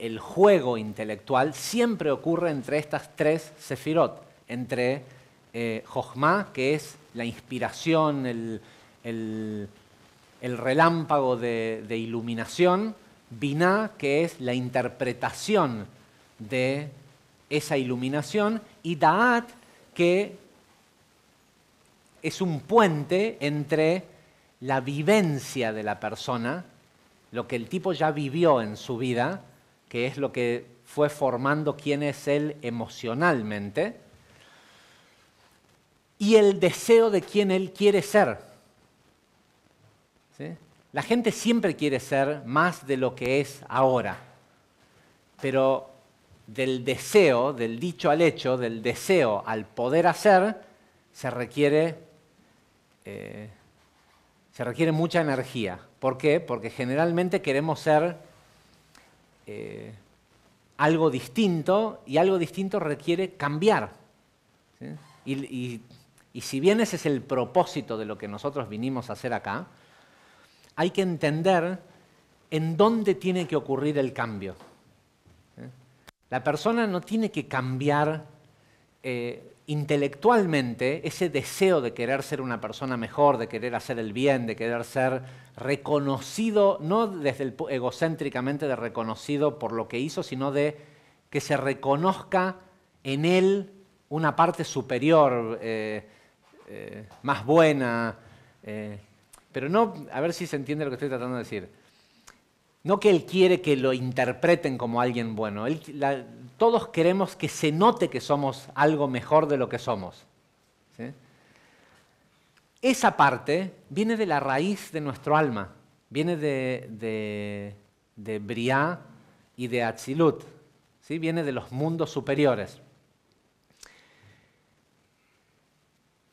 el juego intelectual siempre ocurre entre estas tres sefirot, entre eh, que es la inspiración, el, relámpago de, de, iluminación, Binah, que es la interpretación de esa iluminación, y Da'at, que es un puente entre la vivencia de la persona, lo que el tipo ya vivió en su vida, que es lo que fue formando quién es él emocionalmente, y el deseo de quién él quiere ser. La gente siempre quiere ser más de lo que es ahora, pero del deseo, del dicho al hecho, del deseo al poder hacer, se requiere, eh, se requiere mucha energía. ¿Por qué? Porque generalmente queremos ser eh, algo distinto y algo distinto requiere cambiar. Y, y si bien ese es el propósito de lo que nosotros vinimos a hacer acá, hay que entender en dónde tiene que ocurrir el cambio. La persona no tiene que cambiar eh, intelectualmente ese deseo de querer ser una persona mejor, de querer hacer el bien, de querer ser reconocido, no desde el, egocéntricamente de reconocido por lo que hizo, sino de que se reconozca en él una parte superior, eh, eh, más buena, pero no, a ver si se entiende lo que estoy tratando de decir no que él quiere que lo interpreten como alguien bueno. todos queremos que se note que somos algo mejor de lo que somos. Esa parte viene de la raíz de nuestro alma. Viene de, Briá y de Atzilut. ¿sí? Viene de los mundos superiores.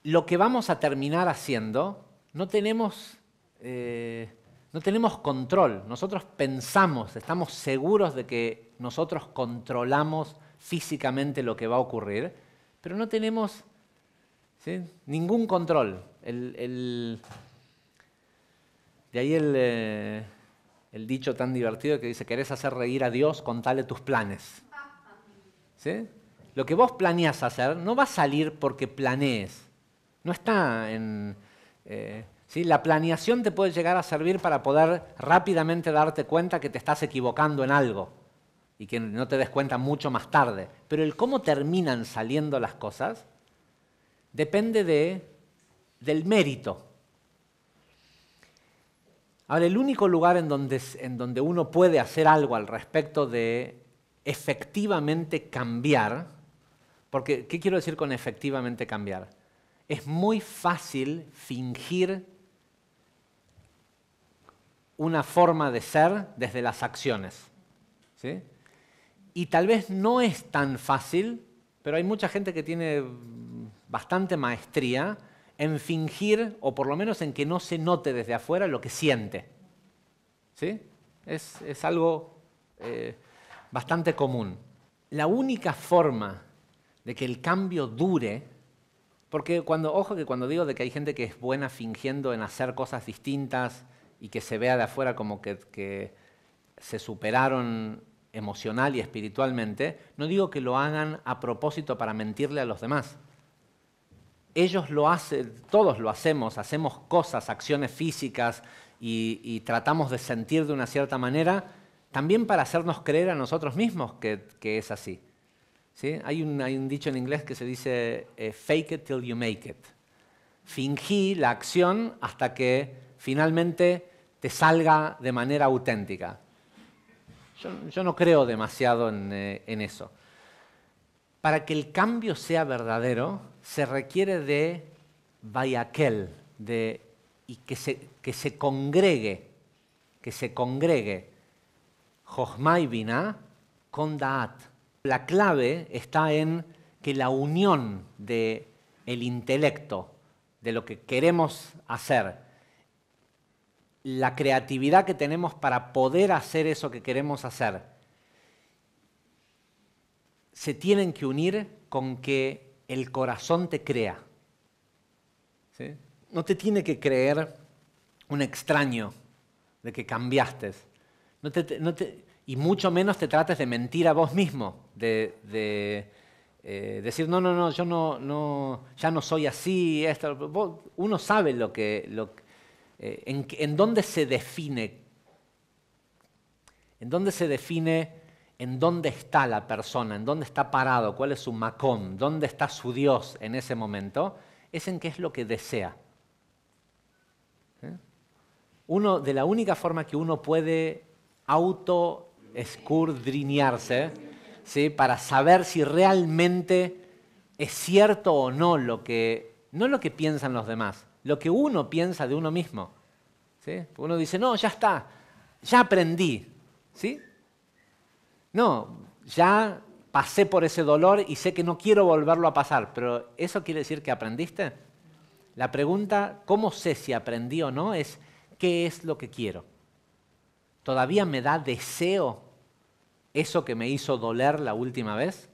Lo que vamos a terminar haciendo, no tenemos... Eh, no tenemos control. Nosotros pensamos, estamos seguros de que nosotros controlamos físicamente lo que va a ocurrir, pero no tenemos ningún control. de ahí eh, el, dicho tan divertido que dice, querés hacer reír a Dios, contale tus planes. Lo que vos planeas hacer no va a salir porque planees. No está en... Eh, ¿Sí? La planeación te puede llegar a servir para poder rápidamente darte cuenta que te estás equivocando en algo y que no te des cuenta mucho más tarde. Pero el cómo terminan saliendo las cosas depende de, del mérito. Ahora, el único lugar en donde, en donde uno puede hacer algo al respecto de efectivamente cambiar, porque ¿qué quiero decir con efectivamente cambiar? Es muy fácil fingir una forma de ser desde las acciones. ¿sí? Y tal vez no es tan fácil, pero hay mucha gente que tiene bastante maestría en fingir, o por lo menos en que no se note desde afuera lo que siente. ¿Sí? Es, algo eh, bastante común. La única forma de que el cambio dure, porque cuando, ojo que cuando digo de que hay gente que es buena fingiendo en hacer cosas distintas, y que se vea de afuera como que, se superaron emocional y espiritualmente, no digo que lo hagan a propósito para mentirle a los demás. Ellos lo hacen, todos lo hacemos, hacemos cosas, acciones físicas y, tratamos de sentir de una cierta manera, también para hacernos creer a nosotros mismos que, es así. ¿Sí? Hay, un, hay, un, dicho en inglés que se dice eh, fake it till you make it. Fingí la acción hasta que finalmente te salga de manera auténtica. Yo, no creo demasiado eh, en, eso. Para que el cambio sea verdadero, se requiere de vayaquel, de, y que se, congregue, que se congregue con Da'at. La clave está en que la unión del intelecto, de lo que queremos hacer, la creatividad que tenemos para poder hacer eso que queremos hacer, se tienen que unir con que el corazón te crea. No te tiene que creer un extraño de que cambiaste. y mucho menos te trates de mentir a vos mismo, de, eh, decir, no, no, no, yo no, no, ya no soy así. uno sabe lo que, lo que eh, en, dónde se define, en dónde se define, en dónde está la persona, en dónde está parado, cuál es su macón, dónde está su Dios en ese momento, es en qué es lo que desea. ¿Eh? Uno, de la única forma que uno puede auto escudriñarse, para saber si realmente es cierto o no lo que, no lo que piensan los demás, lo que uno piensa de uno mismo. Uno dice, no, ya está, ya aprendí. ¿sí? No, ya pasé por ese dolor y sé que no quiero volverlo a pasar, pero ¿eso quiere decir que aprendiste? La pregunta, ¿cómo sé si aprendí o no? Es, ¿qué es lo que quiero? ¿Todavía me da deseo eso que me hizo doler la última vez?